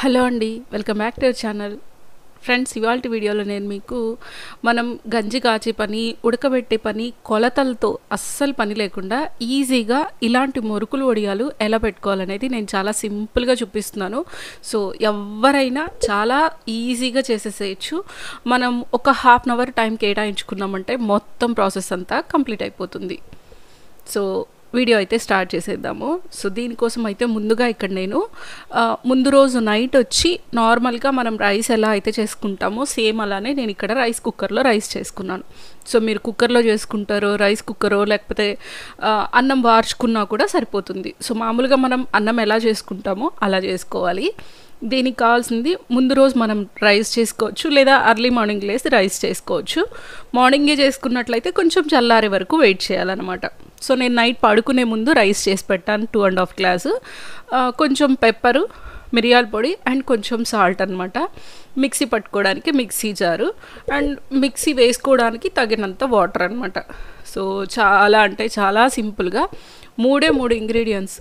hello అండి welcome back to our channel friends ఇవాళ వీడియోలో నేను మీకు మనం గంజి కాచే పని ఉడకబెట్టే పని కొలతలతో అస్సలు పని లేకుండా ఈజీగా ఇలాంటి మురుకులు ఒడియాలు ఎలా పెట్టుకోవాలనేది నేను చాలా సింపుల్గా చూపిస్తున్నాను సో ఎవరైనా చాలా ఈజీగా చేసేసేయచ్చు మనం ఒక హాఫ్ అన్ అవర్ టైం కేటాయించుకున్నామంటే మొత్తం ప్రాసెస్ అంతా కంప్లీట్ అయిపోతుంది సో వీడియో అయితే స్టార్ట్ చేసేద్దాము సో దీనికోసం అయితే ముందుగా ఇక్కడ నేను ముందు రోజు నైట్ వచ్చి నార్మల్గా మనం రైస్ ఎలా అయితే చేసుకుంటామో సేమ్ అలానే నేను ఇక్కడ రైస్ కుక్కర్లో రైస్ చేసుకున్నాను సో మీరు కుక్కర్లో చేసుకుంటారో రైస్ కుక్కరో లేకపోతే అన్నం వార్చుకున్నా కూడా సరిపోతుంది సో మామూలుగా మనం అన్నం ఎలా చేసుకుంటామో అలా చేసుకోవాలి దీనికి కావాల్సింది ముందు రోజు మనం రైస్ చేసుకోవచ్చు లేదా అర్లీ మార్నింగ్ లేసి రైస్ చేసుకోవచ్చు మార్నింగే చేసుకున్నట్లయితే కొంచెం చల్లారే వరకు వెయిట్ చేయాలన్నమాట సో నేను నైట్ పడుకునే ముందు రైస్ చేసి పెట్టాను టూ అండ్ హాఫ్ గ్లాసు కొంచెం పెప్పరు మిరియాల పొడి అండ్ కొంచెం సాల్ట్ అనమాట మిక్సీ పట్టుకోవడానికి మిక్సీ జారు అండ్ మిక్సీ వేసుకోవడానికి తగినంత వాటర్ అనమాట సో చాలా అంటే చాలా సింపుల్గా మూడే మూడు ఇంగ్రీడియంట్స్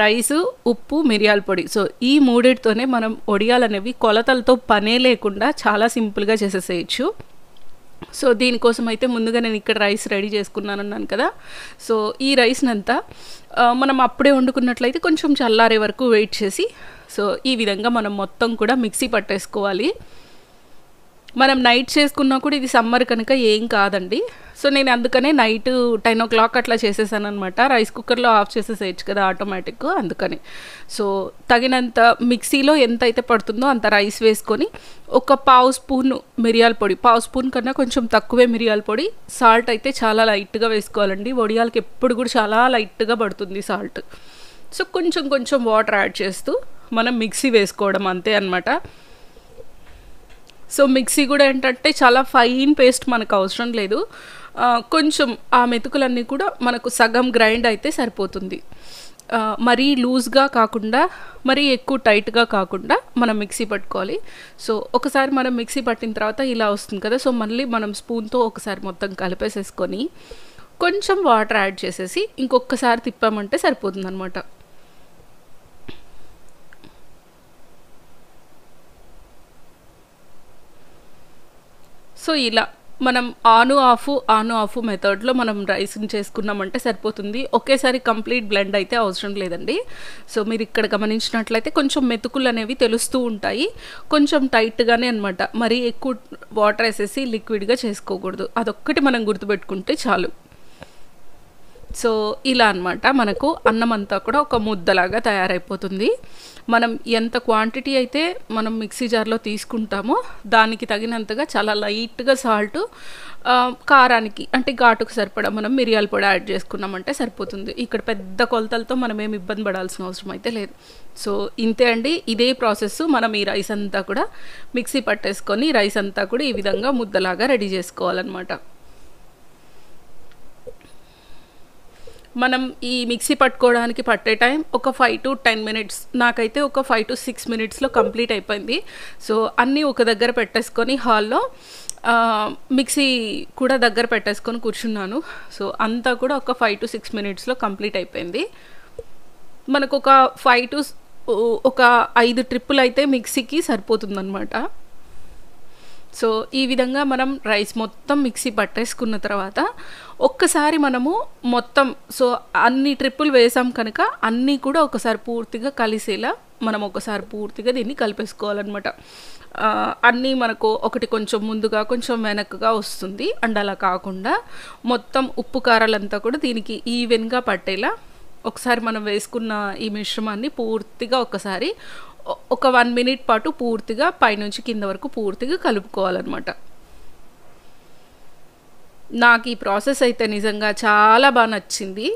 రైసు ఉప్పు మిరియాల పొడి సో ఈ మూడిటితోనే మనం వడియాలు అనేవి కొలతలతో పనే లేకుండా చాలా సింపుల్గా చేసేసేయచ్చు సో దీనికోసం అయితే ముందుగా నేను ఇక్కడ రైస్ రెడీ చేసుకున్నానన్నాను కదా సో ఈ రైస్నంతా మనం అప్పుడే వండుకున్నట్లయితే కొంచెం చల్లారే వరకు వెయిట్ చేసి సో ఈ విధంగా మనం మొత్తం కూడా మిక్సీ పట్టేసుకోవాలి మనం నైట్ చేసుకున్నా కూడా ఇది సమ్మర్ కనుక ఏం కాదండి సో నేను అందుకనే నైట్ టెన్ ఓ క్లాక్ అట్లా చేసేసాను అనమాట రైస్ కుక్కర్లో ఆఫ్ చేసేసేయచ్చు కదా ఆటోమేటిక్ అందుకని సో తగినంత మిక్సీలో ఎంత అయితే పడుతుందో అంత రైస్ వేసుకొని ఒక పావు స్పూన్ మిరియాల పొడి పావు స్పూన్ కన్నా కొంచెం తక్కువే మిరియాల పొడి సాల్ట్ అయితే చాలా లైట్గా వేసుకోవాలండి వడియాలకి ఎప్పుడు కూడా చాలా లైట్గా పడుతుంది సాల్ట్ సో కొంచెం కొంచెం వాటర్ యాడ్ చేస్తూ మనం మిక్సీ వేసుకోవడం అంతే అనమాట సో మిక్సీ కూడా ఏంటంటే చాలా ఫైన్ పేస్ట్ మనకు అవసరం లేదు కొంచెం ఆ మెతుకులన్నీ కూడా మనకు సగం గ్రైండ్ అయితే సరిపోతుంది మరీ లూజ్గా కాకుండా మరీ ఎక్కువ టైట్గా కాకుండా మనం మిక్సీ పట్టుకోవాలి సో ఒకసారి మనం మిక్సీ పట్టిన తర్వాత ఇలా వస్తుంది కదా సో మళ్ళీ మనం స్పూన్తో ఒకసారి మొత్తం కలిపేసేసుకొని కొంచెం వాటర్ యాడ్ చేసేసి ఇంకొకసారి తిప్పామంటే సరిపోతుంది అనమాట సో ఇలా మనం ఆను ఆఫ్ ఆను ఆఫ్ మెథడ్లో మనం రైస్ని చేసుకున్నామంటే సరిపోతుంది ఒకేసారి కంప్లీట్ బ్లెండ్ అయితే అవసరం లేదండి సో మీరు ఇక్కడ గమనించినట్లయితే కొంచెం మెతుకులు అనేవి తెలుస్తూ ఉంటాయి కొంచెం టైట్గానే అనమాట మరీ ఎక్కువ వాటర్ వేసేసి లిక్విడ్గా చేసుకోకూడదు అదొక్కటి మనం గుర్తుపెట్టుకుంటే చాలు సో ఇలా అనమాట మనకు అన్నం అంతా కూడా ఒక ముద్దలాగా తయారైపోతుంది మనం ఎంత క్వాంటిటీ అయితే మనం మిక్సీ జార్లో తీసుకుంటామో దానికి తగినంతగా చాలా లైట్గా సాల్ట్ కారానికి అంటే ఘాటుకు సరిపడా మనం మిరియాల పొడి యాడ్ చేసుకున్నామంటే సరిపోతుంది ఇక్కడ పెద్ద కొలతలతో మనం ఏమి ఇబ్బంది పడాల్సిన అవసరం అయితే లేదు సో ఇంతే అండి ఇదే ప్రాసెస్ మనం ఈ రైస్ అంతా కూడా మిక్సీ పట్టేసుకొని రైస్ అంతా కూడా ఈ విధంగా ముద్దలాగా రెడీ చేసుకోవాలన్నమాట మనం ఈ మిక్సీ పట్టుకోవడానికి పట్టే టైం ఒక ఫైవ్ టు టెన్ మినిట్స్ నాకైతే ఒక ఫైవ్ టు సిక్స్ మినిట్స్లో కంప్లీట్ అయిపోయింది సో అన్నీ ఒక దగ్గర పెట్టేసుకొని హాల్లో మిక్సీ కూడా దగ్గర పెట్టేసుకొని కూర్చున్నాను సో అంతా కూడా ఒక ఫైవ్ టు సిక్స్ మినిట్స్లో కంప్లీట్ అయిపోయింది మనకు ఒక ఫైవ్ టు ఒక ఐదు ట్రిప్పులు అయితే మిక్సీకి సరిపోతుందన్నమాట సో ఈ విధంగా మనం రైస్ మొత్తం మిక్సీ పట్టేసుకున్న తర్వాత ఒక్కసారి మనము మొత్తం సో అన్ని ట్రిప్పులు వేసాం కనుక అన్నీ కూడా ఒకసారి పూర్తిగా కలిసేలా మనం ఒకసారి పూర్తిగా దీన్ని కలిపేసుకోవాలన్నమాట అన్నీ మనకు ఒకటి కొంచెం ముందుగా కొంచెం వెనక్కుగా వస్తుంది అండ్ అలా కాకుండా మొత్తం ఉప్పు కారాలంతా కూడా దీనికి ఈవెన్గా పట్టేలా ఒకసారి మనం వేసుకున్న ఈ మిశ్రమాన్ని పూర్తిగా ఒకసారి ఒక వన్ మినిట్ పాటు పూర్తిగా పైనుంచి కింద వరకు పూర్తిగా కలుపుకోవాలన్నమాట నాకు ఈ ప్రాసెస్ అయితే నిజంగా చాలా బాగా నచ్చింది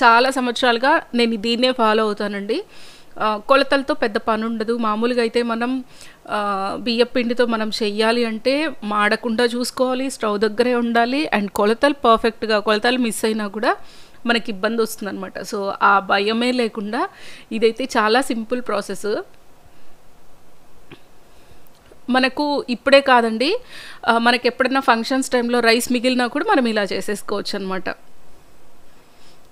చాలా సంవత్సరాలుగా నేను దీన్నే ఫాలో అవుతానండి కొలతలతో పెద్ద పని ఉండదు మామూలుగా అయితే మనం బియ్య పిండితో మనం చెయ్యాలి అంటే మాడకుండా చూసుకోవాలి స్టవ్ దగ్గరే ఉండాలి అండ్ కొలతలు పర్ఫెక్ట్గా కొలతలు మిస్ అయినా కూడా మనకి ఇబ్బంది వస్తుంది అనమాట సో ఆ భయమే లేకుండా ఇదైతే చాలా సింపుల్ ప్రాసెస్ మనకు ఇప్పుడే కాదండి మనకి ఎప్పుడైనా ఫంక్షన్స్ టైంలో రైస్ మిగిలినా కూడా మనం ఇలా చేసేసుకోవచ్చు అనమాట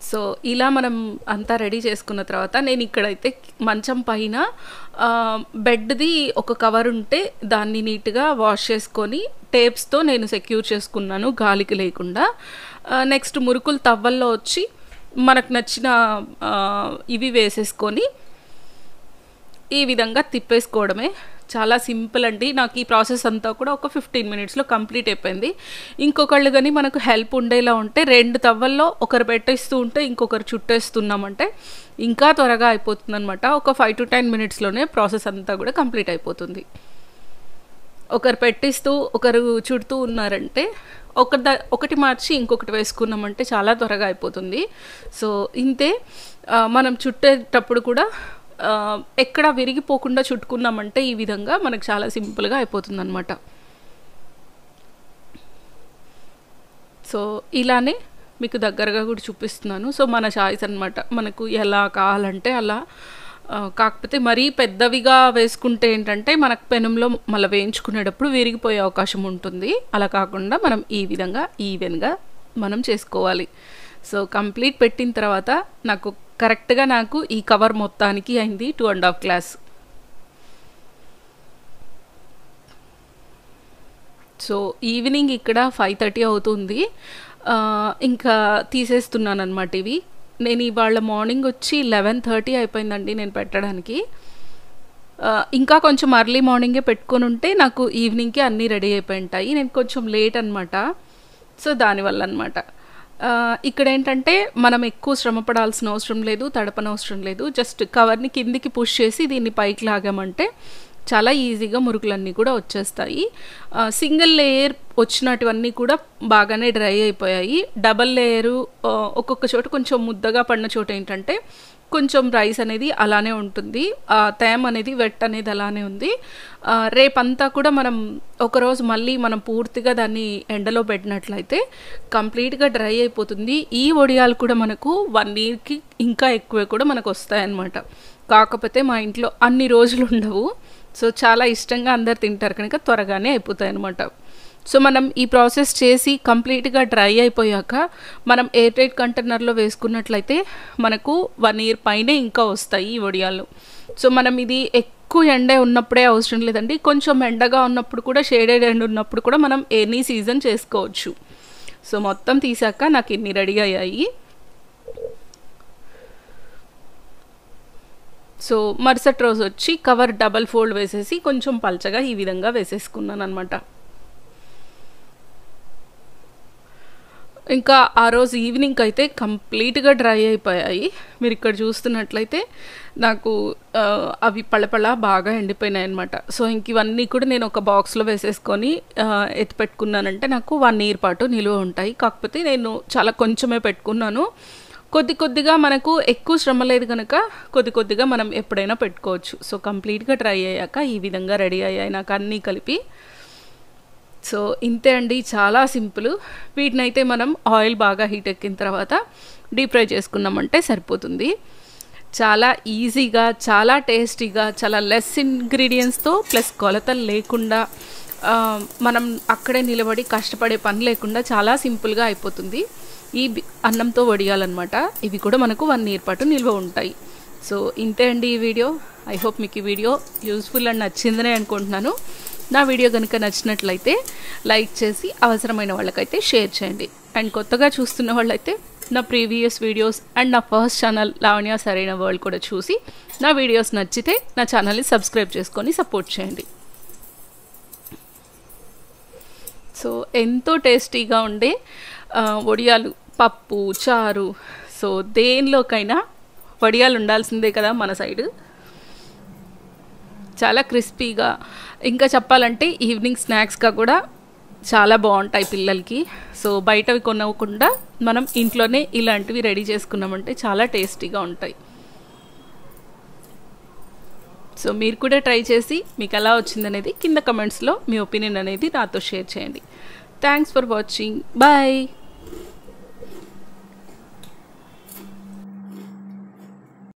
సో ఇలా మనం అంతా రెడీ చేసుకున్న తర్వాత నేను ఇక్కడైతే మంచం పైన బెడ్ది ఒక కవర్ ఉంటే దాన్ని నీట్గా వాష్ చేసుకొని టేప్స్తో నేను సెక్యూర్ చేసుకున్నాను గాలికి లేకుండా నెక్స్ట్ మురుకులు తవ్వల్లో వచ్చి మనకు నచ్చిన ఇవి వేసేసుకొని ఈ విధంగా తిప్పేసుకోవడమే చాలా సింపుల్ అండి నాకు ఈ ప్రాసెస్ అంతా కూడా ఒక ఫిఫ్టీన్ మినిట్స్లో కంప్లీట్ అయిపోయింది ఇంకొకళ్ళు కానీ మనకు హెల్ప్ ఉండేలా ఉంటే రెండు తవ్వల్లో ఒకరు పెట్టేస్తూ ఉంటే ఇంకొకరు చుట్టేస్తున్నామంటే ఇంకా త్వరగా అయిపోతుంది అనమాట ఒక ఫైవ్ టు టెన్ మినిట్స్లోనే ప్రాసెస్ అంతా కూడా కంప్లీట్ అయిపోతుంది ఒకరు పెట్టిస్తూ ఒకరు చుడుతూ ఉన్నారంటే ఒక ద ఒకటి మార్చి ఇంకొకటి వేసుకున్నామంటే చాలా త్వరగా అయిపోతుంది సో ఇంతే మనం చుట్టేటప్పుడు కూడా ఎక్కడ విరిగిపోకుండా చుట్టుకున్నామంటే ఈ విధంగా మనకు చాలా సింపుల్గా అయిపోతుంది అనమాట సో ఇలానే మీకు దగ్గరగా కూడా చూపిస్తున్నాను సో మన చాయిస్ అనమాట మనకు ఎలా కావాలంటే అలా కాకపోతే మరీ పెద్దవిగా వేసుకుంటే ఏంటంటే మనకు పెనంలో మళ్ళీ వేయించుకునేటప్పుడు విరిగిపోయే అవకాశం ఉంటుంది అలా కాకుండా మనం ఈ విధంగా ఈవెన్గా మనం చేసుకోవాలి సో కంప్లీట్ పెట్టిన తర్వాత నాకు కరెక్ట్గా నాకు ఈ కవర్ మొత్తానికి అయింది two and half glass so evening ఇక్కడ ఫైవ్ థర్టీ అవుతుంది ఇంకా తీసేస్తున్నాను అనమాట ఇవి నేను ఇవాళ మార్నింగ్ వచ్చి లెవెన్ థర్టీ అయిపోయిందండి నేను పెట్టడానికి ఇంకా కొంచెం అర్లీ మార్నింగే పెట్టుకుని ఉంటే నాకు ఈవినింగ్కి అన్నీ రెడీ అయిపోయి ఉంటాయి నేను కొంచెం లేట్ అనమాట సో దానివల్ల అనమాట ఇక్కడ ఏంటంటే మనం ఎక్కువ శ్రమ పడాల్సిన అవసరం లేదు తడపనవసరం లేదు జస్ట్ కవర్ని కిందికి పుష్ చేసి దీన్ని పైకి లాగామంటే చాలా ఈజీగా మురుకులన్నీ కూడా వచ్చేస్తాయి సింగిల్ లేయర్ వచ్చినటువన్నీ కూడా బాగానే డ్రై అయిపోయాయి డబల్ లేయరు ఒక్కొక్క చోట కొంచెం ముద్దగా పడిన చోట ఏంటంటే కొంచెం రైస్ అనేది అలానే ఉంటుంది తేమ అనేది వెట్ అనేది అలానే ఉంది రేపంతా కూడా మనం ఒకరోజు మళ్ళీ మనం పూర్తిగా దాన్ని ఎండలో పెట్టినట్లయితే కంప్లీట్గా డ్రై అయిపోతుంది ఈ వడియాలు కూడా మనకు వన్ ఇయర్కి ఇంకా ఎక్కువ కూడా మనకు వస్తాయన్నమాట కాకపోతే మా ఇంట్లో అన్ని రోజులు ఉండవు సో చాలా ఇష్టంగా అందరు తింటారు కనుక త్వరగానే అయిపోతాయి అనమాట సో మనం ఈ ప్రాసెస్ చేసి కంప్లీట్గా డ్రై అయిపోయాక మనం ఎయిర్ టైట్ కంటైనర్లో వేసుకున్నట్లయితే మనకు వన్ ఇయర్ పైనే ఇంకా వస్తాయి ఈ వడియాలు సో మనం ఇది ఎక్కువ ఎండ ఉన్నప్పుడే అవసరం లేదండి కొంచెం ఎండగా ఉన్నప్పుడు కూడా షేడెడ్ ఎండ ఉన్నప్పుడు కూడా మనం ఎనీ సీజన్ చేసుకోవచ్చు సో మొత్తం తీసాక నాకు ఇన్ని రెడీ అయ్యాయి సో మరుసటి రోజు వచ్చి కవర్ డబల్ ఫోల్డ్ వేసేసి కొంచెం పల్చగా ఈ విధంగా వేసేసుకున్నాను అనమాట ఇంకా ఆ రోజు ఈవినింగ్ అయితే కంప్లీట్గా డ్రై అయిపోయాయి మీరు ఇక్కడ చూస్తున్నట్లయితే నాకు అవి పళ్ళపళ్ళ బాగా ఎండిపోయినాయి అనమాట సో ఇంక ఇవన్నీ కూడా నేను ఒక బాక్స్లో వేసేసుకొని ఎత్తి పెట్టుకున్నానంటే నాకు వన్ ఇయర్ పాటు నిలువ ఉంటాయి కాకపోతే నేను చాలా కొంచెమే పెట్టుకున్నాను కొద్ది కొద్దిగా మనకు ఎక్కువ శ్రమ లేదు కనుక కొద్ది కొద్దిగా మనం ఎప్పుడైనా పెట్టుకోవచ్చు సో కంప్లీట్గా ట్రై అయ్యాక ఈ విధంగా రెడీ అయ్యాయి నాకు అన్నీ కలిపి సో ఇంతే అండి చాలా సింపుల్ వీటినైతే మనం ఆయిల్ బాగా హీట్ ఎక్కిన తర్వాత డీప్ ఫ్రై చేసుకున్నామంటే సరిపోతుంది చాలా ఈజీగా చాలా టేస్టీగా చాలా లెస్ ఇంగ్రీడియంట్స్తో ప్లస్ కొలతలు లేకుండా మనం అక్కడే నిలబడి కష్టపడే పని లేకుండా చాలా సింపుల్గా అయిపోతుంది ఈ అన్నంతో వడియాలన్నమాట ఇవి కూడా మనకు వన్ ఇయర్ పాటు నిల్వ ఉంటాయి సో ఇంతే అండి ఈ వీడియో ఐ హోప్ మీకు ఈ వీడియో యూస్ఫుల్ అండ్ నచ్చిందనే అనుకుంటున్నాను నా వీడియో కనుక నచ్చినట్లయితే లైక్ చేసి అవసరమైన వాళ్ళకైతే షేర్ చేయండి అండ్ కొత్తగా చూస్తున్న వాళ్ళైతే నా ప్రీవియస్ వీడియోస్ అండ్ నా ఫస్ట్ ఛానల్ లావణ్య సరైన వరల్డ్ కూడా చూసి నా వీడియోస్ నచ్చితే నా ఛానల్ని సబ్స్క్రైబ్ చేసుకొని సపోర్ట్ చేయండి సో ఎంతో టేస్టీగా ఉండే వడియాలు పప్పు చారు సో దేనిలోకైనా వడియాలు ఉండాల్సిందే కదా మన సైడ్ చాలా క్రిస్పీగా ఇంకా చెప్పాలంటే ఈవినింగ్ స్నాక్స్గా కూడా చాలా బాగుంటాయి పిల్లలకి సో బయటవి కొనవ్వకుండా మనం ఇంట్లోనే ఇలాంటివి రెడీ చేసుకున్నామంటే చాలా టేస్టీగా ఉంటాయి సో మీరు కూడా ట్రై చేసి మీకు ఎలా వచ్చిందనేది కింద కమెంట్స్లో మీ ఒపీనియన్ అనేది నాతో షేర్ చేయండి థ్యాంక్స్ ఫర్ వాచింగ్ బాయ్